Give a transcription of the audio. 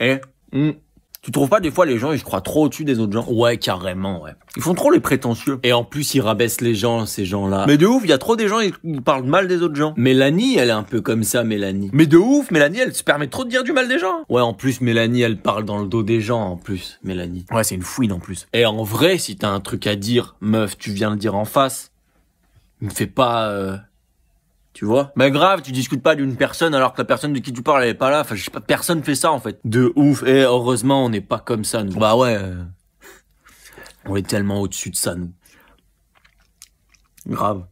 Eh, hmm. Tu trouves pas des fois les gens ils se croient trop au-dessus des autres gens Ouais, carrément, ouais. Ils font trop les prétentieux. Et en plus, ils rabaissent les gens, ces gens-là. Mais de ouf, il y a trop des gens ils parlent mal des autres gens. Mélanie, elle est un peu comme ça, Mélanie. Mais de ouf, Mélanie, elle se permet trop de dire du mal des gens. Ouais, en plus, Mélanie, elle parle dans le dos des gens, en plus, Mélanie. Ouais, c'est une fouine en plus. Et en vrai, si t'as un truc à dire, meuf, tu viens le dire en face. Ne fais pas... Euh, tu vois Mais bah, grave, tu discutes pas d'une personne alors que la personne de qui tu parles elle est pas là. Enfin, je sais pas, personne fait ça en fait. De ouf. Et heureusement, on n'est pas comme ça nous. Bah ouais. On est tellement au-dessus de ça nous. Grave.